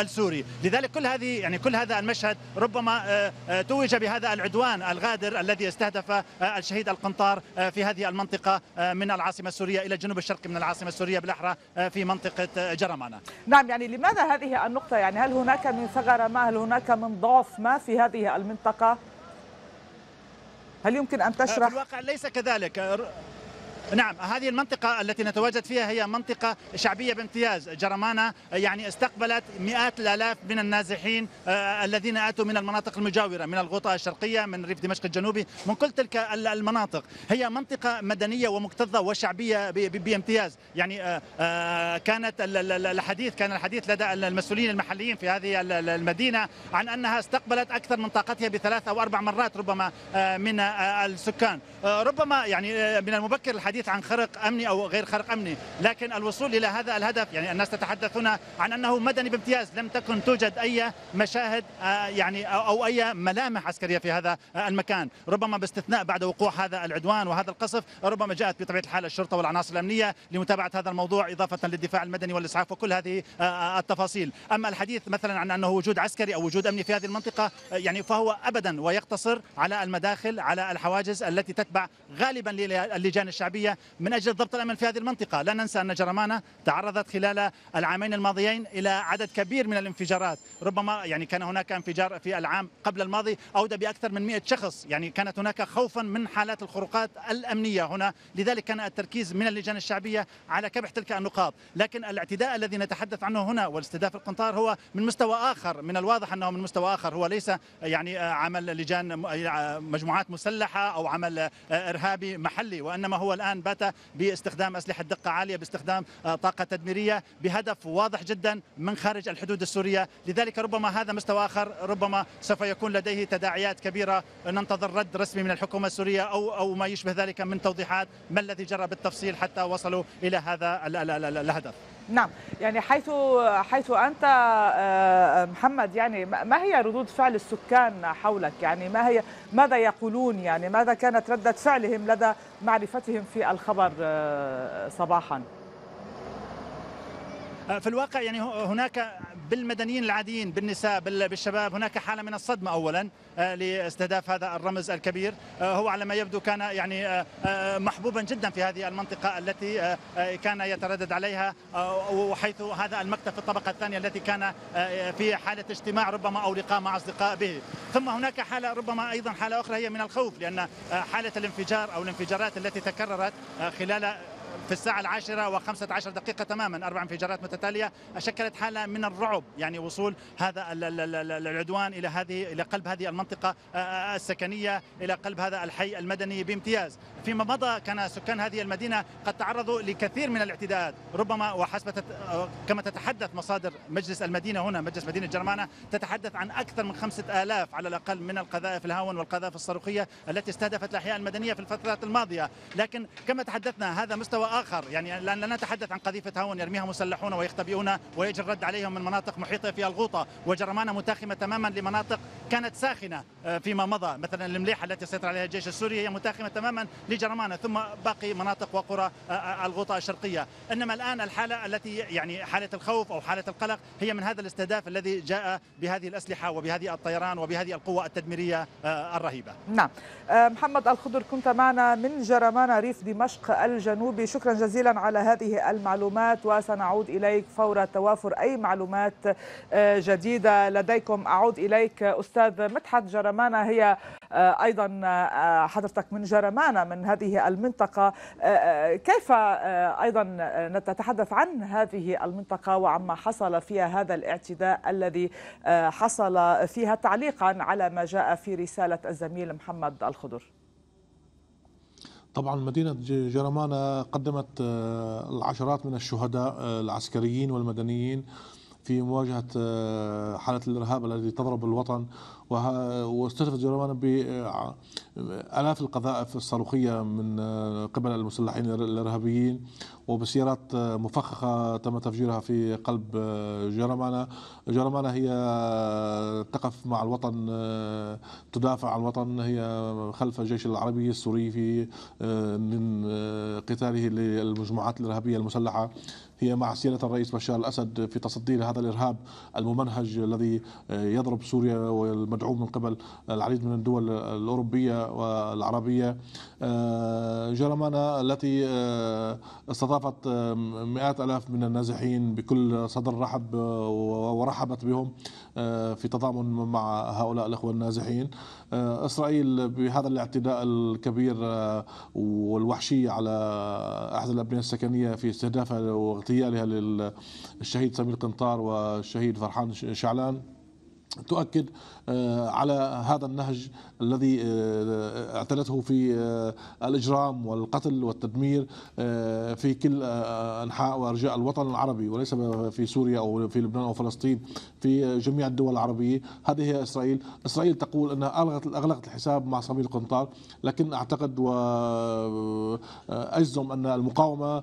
[SPEAKER 4] السوري لذلك كل هذه يعني كل هذا المشهد ربما توج نتيجة بهذا العدوان الغادر الذي استهدف آه، الشهيد القنطار آه، في هذه المنطقة آه، من العاصمة السورية إلى جنوب الشرق من العاصمة السورية بالأحرى في منطقة جرمانة
[SPEAKER 1] نعم يعني لماذا هذه النقطة يعني هل هناك من ثغرة ما هل هناك من ضعف ما في هذه المنطقة هل يمكن أن تشرح؟ في
[SPEAKER 4] الواقع ليس كذلك نعم هذه المنطقة التي نتواجد فيها هي منطقة شعبية بامتياز جرمانة يعني استقبلت مئات الآلاف من النازحين آه، الذين أتوا من المناطق المجاورة من الغوطة الشرقية من ريف دمشق الجنوبي من كل تلك المناطق هي منطقة مدنية ومكتظة وشعبية بامتياز يعني آه، آه، كانت الحديث كان الحديث لدى المسؤولين المحليين في هذه المدينة عن أنها استقبلت أكثر من طاقتها بثلاث أو أربع مرات ربما من السكان ربما يعني من المبكر الحديث الحديث عن خرق امني او غير خرق امني لكن الوصول الى هذا الهدف يعني الناس تتحدث هنا عن انه مدني بامتياز لم تكن توجد اي مشاهد آه، يعني او اي ملامح عسكريه في هذا آه، المكان ربما باستثناء بعد وقوع هذا العدوان وهذا القصف ربما جاءت بطبيعه الحال الشرطه والعناصر الامنيه لمتابعه هذا الموضوع اضافه للدفاع المدني والاسعاف وكل هذه آه، التفاصيل اما الحديث مثلا عن انه وجود عسكري او وجود امني في هذه المنطقه يعني فهو ابدا ويقتصر على المداخل على الحواجز التي تتبع غالبا للجان الشعبيه الدولية من أجل ضبط الأمن في هذه المنطقة لا ننسى أن جرمانة تعرضت خلال العامين الماضيين إلى عدد كبير من الانفجارات ربما يعني كان هناك انفجار في العام قبل الماضي أودى بأكثر من 100 شخص يعني كانت هناك خوفا من حالات الخروقات الأمنية هنا لذلك كان التركيز من اللجان الشعبية على كبح تلك النقاط لكن الاعتداء الذي نتحدث عنه هنا والاستهداف القنطار هو من مستوى آخر من الواضح أنه من مستوى آخر هو ليس يعني عمل لجان يعني مجموعات مسلحة أو عمل إرهابي محلي وإنما هو الآن الان بات باستخدام اسلحه دقه عاليه باستخدام آه، طاقه تدميريه بهدف واضح جدا من خارج الحدود السوريه لذلك ربما هذا مستوى اخر ربما سوف يكون لديه تداعيات كبيره ننتظر رد رسمي من الحكومه السوريه او او ما يشبه ذلك من توضيحات
[SPEAKER 1] ما الذي جرى بالتفصيل حتى وصلوا الى هذا الهدف نعم يعني حيث حيث انت آه، آه، محمد يعني ما هي ردود فعل السكان حولك يعني ما هي ماذا يقولون يعني ماذا كانت رده فعلهم لدى معرفتهم في الخبر آه، صباحا في
[SPEAKER 4] الواقع يعني هناك بالمدنيين العاديين بالنساء بالشباب هناك حالة من الصدمة أولا آه، لاستهداف هذا الرمز الكبير آه، هو على ما يبدو كان يعني آه، محبوبا جدا في هذه المنطقة التي كان يتردد عليها وحيث هذا المكتب في الطبقة الثانية التي كان في حالة اجتماع ربما أو لقاء مع أصدقاء به ثم هناك حالة ربما أيضا حالة أخرى هي من الخوف لأن حالة الانفجار أو الانفجارات التي تكررت خلال في الساعة العاشرة وخمسة عشر دقيقة تماما أربع انفجارات متتالية شكلت حالة من الرعب يعني وصول هذا العدوان إلى هذه إلى قلب هذه المنطقة السكنية إلى قلب هذا الحي المدني بامتياز فيما مضى كان سكان هذه المدينة قد تعرضوا لكثير من الاعتداءات ربما وحسب آه، كما تتحدث مصادر مجلس المدينة هنا مجلس مدينة جرمانة تتحدث عن أكثر من خمسة آلاف على الأقل من القذائف الهاون والقذائف الصاروخية التي استهدفت الأحياء المدنية في الفترات الماضية لكن كما تحدثنا هذا مستوى آخر يعني لأن لا نتحدث عن قذيفة هاون يرميها مسلحون ويختبئون ويجري الرد عليهم من مناطق محيطة في الغوطة وجرمانة متاخمة تماما لمناطق كانت ساخنة آه، فيما مضى مثلا المليحة التي سيطر عليها الجيش السوري هي متاخمة تماما لجرمانة ثم باقي مناطق وقرى آه، آه، الغوطة الشرقية إنما الآن الحالة التي يعني حالة الخوف أو حالة القلق هي من هذا الاستهداف الذي جاء بهذه الأسلحة وبهذه الطيران وبهذه القوة
[SPEAKER 1] التدميرية آه، الرهيبة نعم محمد الخضر كنت معنا من جرمانة ريف دمشق الجنوبي شكرا جزيلا على هذه المعلومات وسنعود إليك فور توافر أي معلومات جديدة لديكم أعود إليك أستاذ مدحت جرمانة هي آه، ايضا آه، آه، حضرتك من جرمانه من هذه المنطقه كيف ايضا نتحدث عن هذه المنطقه وعما حصل فيها هذا الاعتداء الذي حصل فيها تعليقا على ما جاء في رساله الزميل محمد الخضر
[SPEAKER 2] طبعا مدينة جرمانة قدمت العشرات من الشهداء العسكريين والمدنيين في مواجهة حالة الإرهاب الذي تضرب الوطن واستهدفت جرمانا بآلاف القذائف الصاروخية من قبل المسلحين الإرهابيين وبسيارات آه، مفخخه تم تفجيرها في قلب جرمانا آه، جرمانا هي آه، تقف مع الوطن تدافع عن الوطن هي خلف الجيش العربي السوري في من قتاله للمجموعات الارهابيه المسلحه هي مع سيادة الرئيس بشار الأسد في تصدي لهذا الإرهاب الممنهج الذي يضرب سوريا والمدعوم من قبل العديد من الدول الأوروبية والعربية جرمانا التي استطاعت استضافت آه، مئات الاف من النازحين بكل صدر رحب آه، ورحبت بهم آه، في تضامن مع هؤلاء الاخوه النازحين اسرائيل بهذا الاعتداء الكبير والوحشيه على احد الابنيه السكنيه في استهدافها واغتيالها للشهيد سمير قنطار والشهيد فرحان شعلان تؤكد آه، على هذا النهج الذي آه، آه، اعتلته في الاجرام والقتل والتدمير في كل انحاء وارجاء الوطن العربي وليس في سوريا او في لبنان او فلسطين في جميع الدول العربيه هذه هي اسرائيل اسرائيل تقول انها الغت اغلقت الحساب مع صبي القنطار لكن اعتقد واجزم ان المقاومه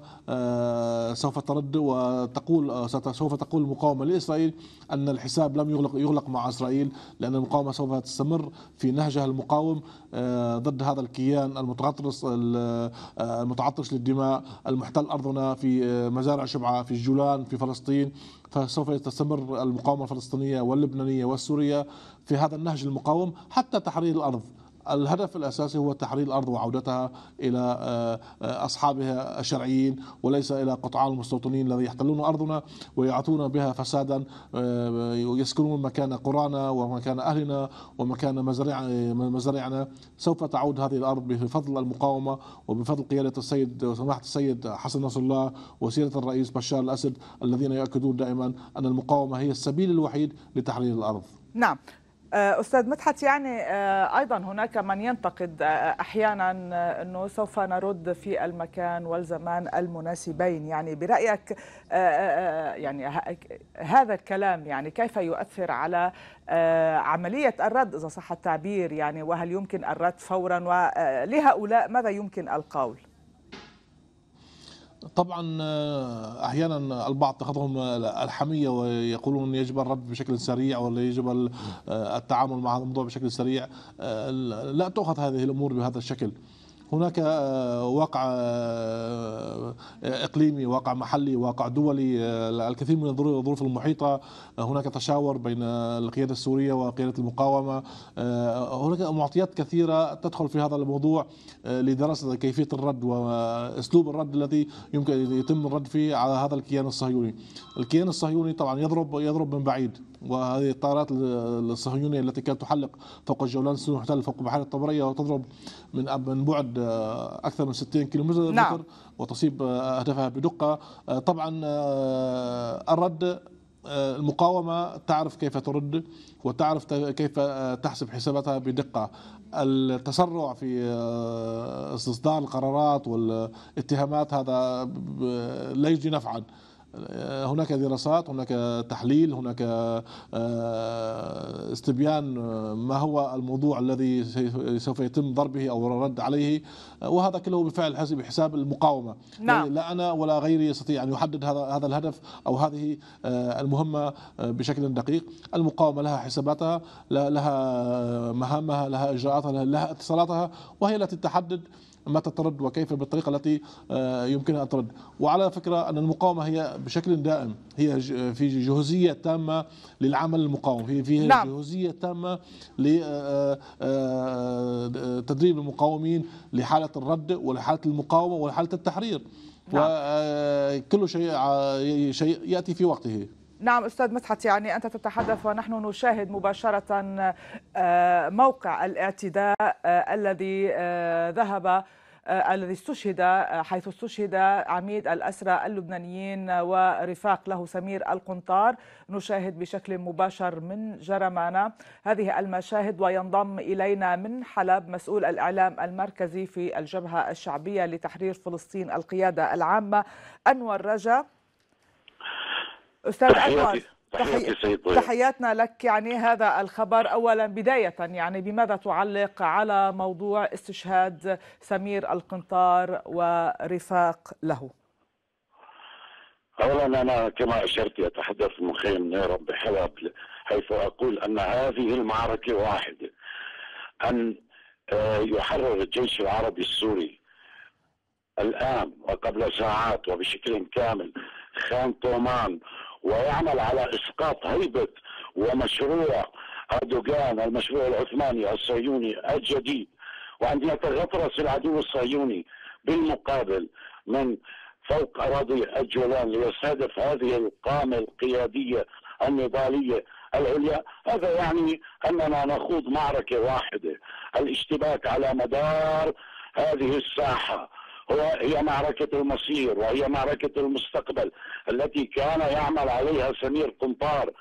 [SPEAKER 2] سوف ترد وتقول سوف تقول المقاومه لاسرائيل ان الحساب لم يغلق يغلق مع اسرائيل لأن لأن المقاومة سوف تستمر في نهجها المقاوم آه، ضد هذا الكيان المتعطش آه، المتعطش للدماء المحتل أرضنا في آه، مزارع شبعة في الجولان في فلسطين فسوف تستمر المقاومة الفلسطينية واللبنانية والسورية في هذا النهج المقاوم حتى تحرير الأرض الهدف الأساسي هو تحرير الأرض وعودتها إلى آه، أصحابها الشرعيين وليس إلى قطعان المستوطنين الذين يحتلون أرضنا ويعطون بها فسادا آه، يسكنون مكان قرانا ومكان أهلنا ومكان مزارعنا سوف تعود هذه الأرض بفضل المقاومة وبفضل قيادة السيد وسماحة السيد حسن نصر الله وسيرة الرئيس بشار الأسد الذين يؤكدون دائما أن المقاومة هي السبيل الوحيد لتحرير الأرض
[SPEAKER 1] نعم آه، استاذ مدحت يعني آه، ايضا هناك من ينتقد آه، احيانا انه سوف نرد في المكان والزمان المناسبين يعني برايك يعني هذا الكلام يعني كيف يؤثر على عمليه الرد اذا صح التعبير يعني وهل يمكن الرد فورا ولهؤلاء ماذا يمكن القول؟
[SPEAKER 2] طبعا آه، احيانا البعض تاخذهم الحميه ويقولون يجب الرد بشكل سريع ولا يجب آه، التعامل مع الموضوع بشكل سريع آه، لا تؤخذ هذه الامور بهذا الشكل هناك آه، واقع آه، اقليمي واقع محلي واقع دولي آه، الكثير من الظروف المحيطه هناك تشاور بين القياده السوريه وقياده المقاومه هناك معطيات كثيره تدخل في هذا الموضوع لدراسه كيفيه الرد واسلوب الرد الذي يمكن يتم الرد فيه على هذا الكيان الصهيوني الكيان الصهيوني طبعا يضرب يضرب من بعيد وهذه الطائرات الصهيونية التي كانت تحلق فوق الجولان السوري المحتل فوق بحيرة الطبريه وتضرب من من بعد آه، أكثر من 60 كيلومتر نعم. وتصيب آه، أهدافها بدقة آه، طبعا الرد المقاومة تعرف كيف ترد وتعرف كيف تحسب حساباتها بدقة التسرع في استصدار القرارات والاتهامات هذا لا يجدي نفعا هناك دراسات هناك تحليل هناك آه، استبيان آه، ما هو الموضوع الذي سوف يتم ضربه او الرد عليه آه، وهذا كله حسب بحساب المقاومه نعم. يعني لا انا ولا غيري يستطيع ان يحدد هذا هذا الهدف او هذه المهمه بشكل دقيق المقاومه لها حساباتها لها مهامها لها اجراءاتها لها اتصالاتها وهي التي تحدد متى ترد وكيف بالطريقه التي آه، يمكنها ان ترد وعلى فكره ان المقاومه هي بشكل دائم هي في جهوزيه تامه للعمل المقاوم هي في نعم. جهوزيه تامه لتدريب آه، آه، المقاومين لحاله الرد ولحاله المقاومه ولحاله التحرير نعم. وكل شيء شيء ياتي في وقته
[SPEAKER 1] نعم أستاذ مدحت يعني أنت تتحدث ونحن نشاهد مباشرة آه، موقع الاعتداء آه، الذي آه، ذهب الذي استشهد حيث استشهد عميد الأسرى اللبنانيين ورفاق له سمير القنطار نشاهد بشكل مباشر من جرمانا هذه المشاهد وينضم إلينا من حلب مسؤول الإعلام المركزي في الجبهة الشعبية لتحرير فلسطين القيادة العامة أنور رجا استاذ انور تحياتي تحياتنا لك يعني هذا الخبر اولا بدايه يعني بماذا تعلق على موضوع استشهاد سمير القنطار ورفاق له؟
[SPEAKER 5] اولا انا كما اشرت اتحدث مخيم نيرب بحلب حيث اقول ان هذه المعركه واحده ان آه، يحرر الجيش العربي السوري الان وقبل ساعات وبشكل كامل خان طومان ويعمل على اسقاط هيبه ومشروع اردوغان المشروع العثماني الصهيوني الجديد وان يتغطرس العدو الصهيوني بالمقابل من فوق اراضي الجولان ليستهدف هذه القامه القياديه النضاليه العليا هذا يعني اننا نخوض معركه واحده الاشتباك على مدار هذه الساحه هي معركة المصير وهي معركة المستقبل التي كان يعمل عليها سمير قنطار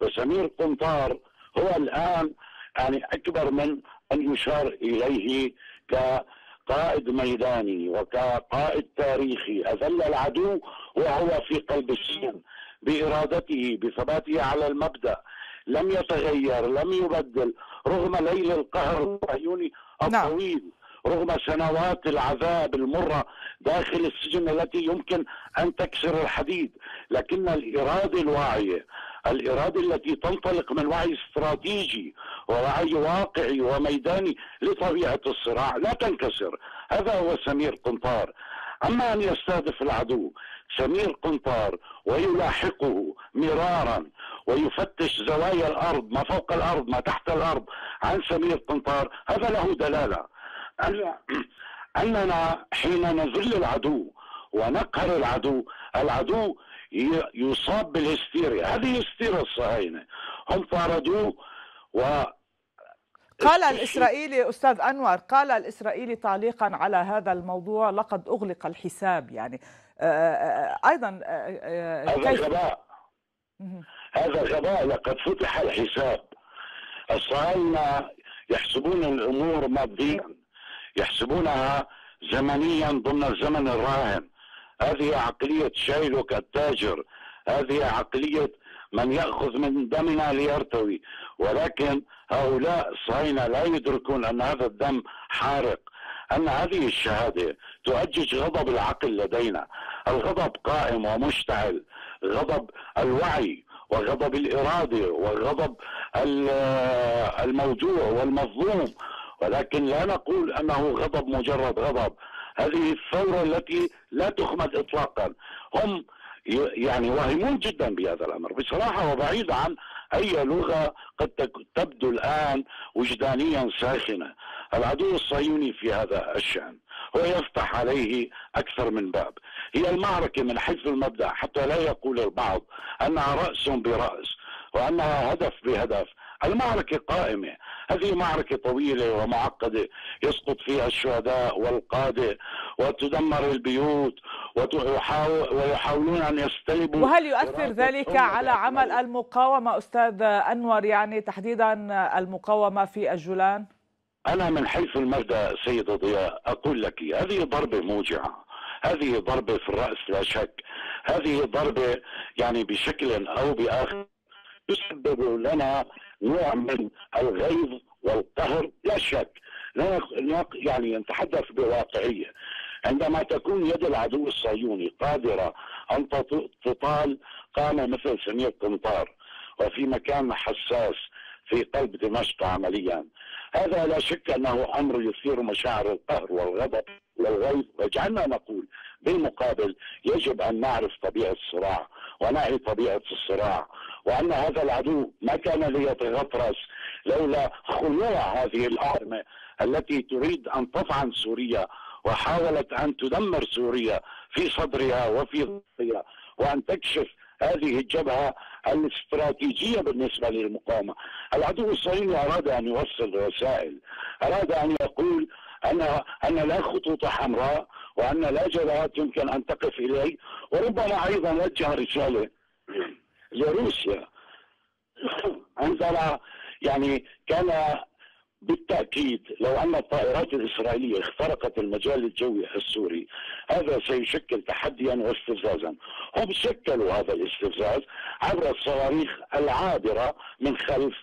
[SPEAKER 5] وسمير قنطار هو الآن يعني أكبر من أن يشار إليه كقائد ميداني وكقائد تاريخي أذل العدو وهو في قلب السجن بإرادته بثباته على المبدأ لم يتغير لم يبدل رغم ليل القهر الصهيوني نعم. الطويل نعم. رغم سنوات العذاب المره داخل السجن التي يمكن ان تكسر الحديد، لكن الاراده الواعيه الاراده التي تنطلق من وعي استراتيجي ووعي واقعي وميداني لطبيعه الصراع لا تنكسر، هذا هو سمير قنطار. اما ان يستهدف العدو سمير قنطار ويلاحقه مرارا ويفتش زوايا الارض ما فوق الارض ما تحت الارض عن سمير قنطار هذا له دلاله أن أننا حين نذل العدو ونقهر العدو العدو يصاب بالهستيريا هذه هستيريا الصهاينة هم طاردوه و
[SPEAKER 1] قال الإسرائيلي أستاذ أنور قال الإسرائيلي تعليقا على هذا الموضوع لقد أغلق الحساب يعني آه، آه، أيضا آه، هذا كيف... غباء
[SPEAKER 5] هذا غباء لقد فتح الحساب الصهاينة يحسبون الأمور ماديا يحسبونها زمنيا ضمن الزمن الراهن هذه عقلية شيلوك التاجر هذه عقلية من يأخذ من دمنا ليرتوي ولكن هؤلاء الصهاينة لا يدركون أن هذا الدم حارق أن هذه الشهادة تؤجج غضب العقل لدينا الغضب قائم ومشتعل غضب الوعي وغضب الإرادة وغضب الموضوع والمظلوم ولكن لا نقول انه غضب مجرد غضب هذه الثوره التي لا تخمد اطلاقا هم يعني واهمون جدا بهذا الامر بصراحه وبعيد عن اي لغه قد تبدو الان وجدانيا ساخنه العدو الصهيوني في هذا الشان هو يفتح عليه اكثر من باب هي المعركه من حيث المبدا حتى لا يقول البعض انها راس براس وانها هدف بهدف المعركة قائمة هذه معركة طويلة ومعقدة يسقط فيها الشهداء والقادة وتدمر البيوت ويحاولون أن يستلبوا وهل يؤثر ذلك على
[SPEAKER 1] عمل المقاومة أستاذ أنور يعني تحديدا المقاومة في الجولان؟
[SPEAKER 5] أنا من حيث المبدأ سيدة ضياء أقول لك هذه ضربة موجعة هذه ضربة في الرأس لا شك هذه ضربة يعني بشكل أو بآخر تسبب لنا نوع من الغيظ والقهر لا شك يعني نتحدث بواقعية عندما تكون يد العدو الصهيوني قادرة أن تطال قامة مثل سمير قنطار وفي مكان حساس في قلب دمشق عمليا هذا لا شك أنه أمر يثير مشاعر القهر والغضب والغيظ وجعلنا نقول بالمقابل يجب أن نعرف طبيعة الصراع ونعي طبيعة الصراع وأن هذا العدو ما كان ليتغطرس لولا خيوع هذه الأرمة التي تريد أن تطعن سوريا وحاولت أن تدمر سوريا في صدرها وفي ظهرها وأن تكشف هذه الجبهة الاستراتيجية بالنسبة للمقاومة العدو الصهيوني أراد أن يوصل رسائل أراد أن يقول أن أن لا خطوط حمراء وأن لا جبهات يمكن أن تقف إليه وربما أيضا وجه رسالة لروسيا عندما يعني كان بالتأكيد لو أن الطائرات الإسرائيلية اخترقت المجال الجوي السوري هذا سيشكل تحديا واستفزازا هم شكلوا هذا الاستفزاز عبر الصواريخ العابرة من خلف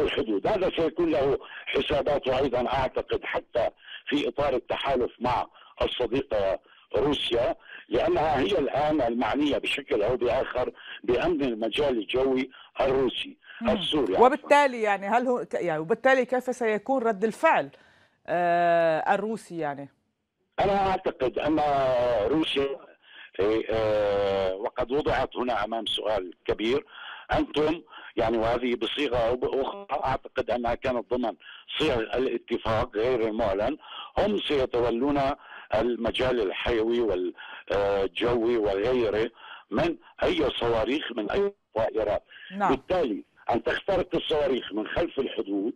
[SPEAKER 5] الحدود هذا سيكون له حسابات أيضا أعتقد حتى في اطار التحالف مع الصديقه روسيا لانها هي الان المعنيه بشكل او باخر بامن المجال الجوي الروسي السوري
[SPEAKER 1] وبالتالي يعني هل هو يعني وبالتالي كيف سيكون رد الفعل آه الروسي يعني؟ انا اعتقد ان
[SPEAKER 5] روسيا آه، آه، وقد وضعت هنا امام سؤال كبير انتم يعني وهذه بصيغه او باخرى اعتقد انها كانت ضمن صيغ الاتفاق غير المعلن هم سيتولون المجال الحيوي والجوي وغيره من اي صواريخ من اي طائرات نعم. بالتالي ان تخترق الصواريخ من خلف الحدود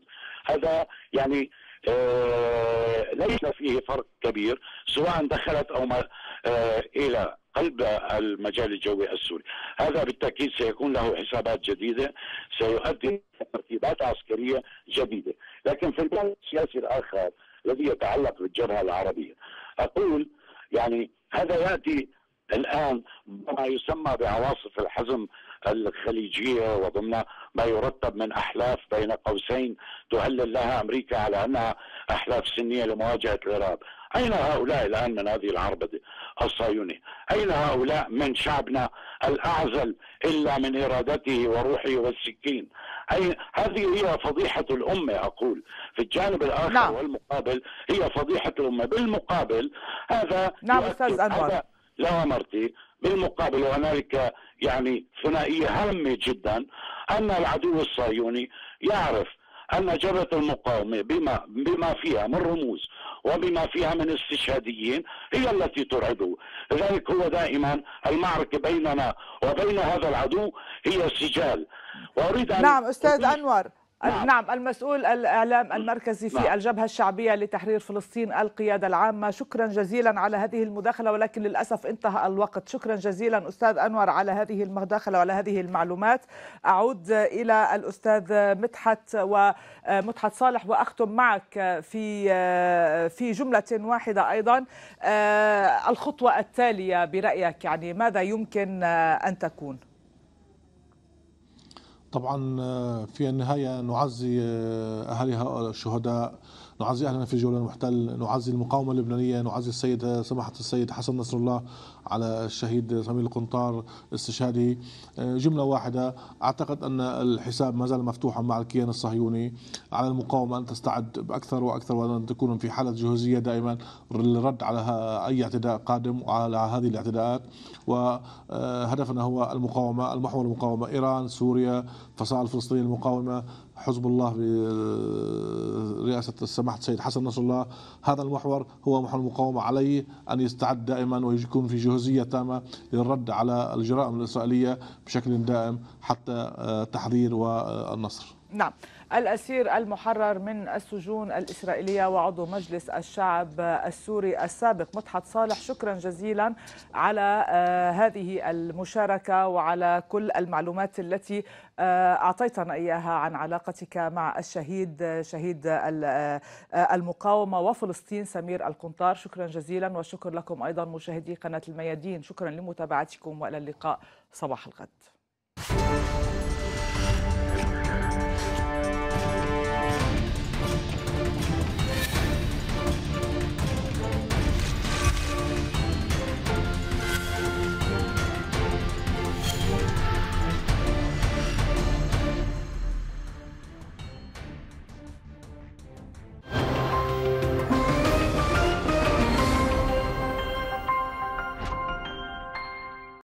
[SPEAKER 5] هذا يعني آه ليس فيه فرق كبير سواء دخلت او ما آه الى قلب المجال الجوي السوري هذا بالتأكيد سيكون له حسابات جديدة سيؤدي ترتيبات عسكرية جديدة لكن في البلد السياسي الآخر الذي يتعلق بالجبهة العربية أقول يعني هذا يأتي الآن ما يسمى بعواصف الحزم الخليجية وضمن ما يرتب من أحلاف بين قوسين تهلل لها أمريكا على أنها أحلاف سنية لمواجهة العراق أين هؤلاء الآن من هذه العربدة الصهيونية أين هؤلاء من شعبنا الأعزل إلا من إرادته وروحه والسكين أي هذه هي فضيحة الأمة أقول في الجانب الآخر نعم. والمقابل هي فضيحة الأمة بالمقابل هذا نعم أستاذ أنور لا أمرتي بالمقابل وهنالك يعني ثنائية هامة جدا أن العدو الصهيوني يعرف أن جبهة المقاومة بما, بما فيها من رموز وبما فيها من استشهاديين هي التي ترعبه لذلك هو دائما المعركة بيننا وبين هذا العدو هي سجال وأريد أن نعم
[SPEAKER 1] أستاذ أنور نعم. أه، نعم المسؤول الإعلام نعم. المركزي في نعم. الجبهة الشعبية لتحرير فلسطين القيادة العامة شكرا جزيلا على هذه المداخلة ولكن للأسف انتهى الوقت شكرا جزيلا أستاذ أنور على هذه المداخلة وعلى هذه المعلومات أعود إلى الأستاذ مدحت ومدحت صالح وأختم معك في في جملة واحدة أيضا أه، الخطوة التالية برأيك يعني ماذا يمكن أن تكون؟
[SPEAKER 2] طبعا آه، في النهاية نعزي أهلها آه، الشهداء نعزي أهلنا في الجولان المحتل نعزي المقاومة اللبنانية نعزي السيد سماحة السيد حسن نصر الله على الشهيد سمير القنطار استشهاده آه، جملة واحدة أعتقد أن الحساب ما زال مفتوحا مع الكيان الصهيوني على المقاومة أن تستعد بأكثر وأكثر وأن تكون في حالة جهوزية دائما للرد على أي اعتداء قادم وعلى هذه الاعتداءات وهدفنا هو المقاومة المحور المقاومة إيران سوريا فصائل فلسطين المقاومة حزب الله برئاسة السماحة السيد حسن نصر الله هذا المحور هو محور المقاومة عليه أن يستعد دائما ويكون في جهوزية تامة للرد على الجرائم الإسرائيلية بشكل دائم حتى آه، تحرير والنصر
[SPEAKER 1] نعم الأسير المحرر من السجون الإسرائيلية وعضو مجلس الشعب السوري السابق مدحت صالح شكرا جزيلا على آه، هذه المشاركة وعلى كل المعلومات التي آه، أعطيتنا إياها عن علاقتك مع الشهيد شهيد آه، المقاومة وفلسطين سمير القنطار شكرا جزيلا وشكر لكم أيضا مشاهدي قناة الميادين شكرا لمتابعتكم وإلى اللقاء صباح الغد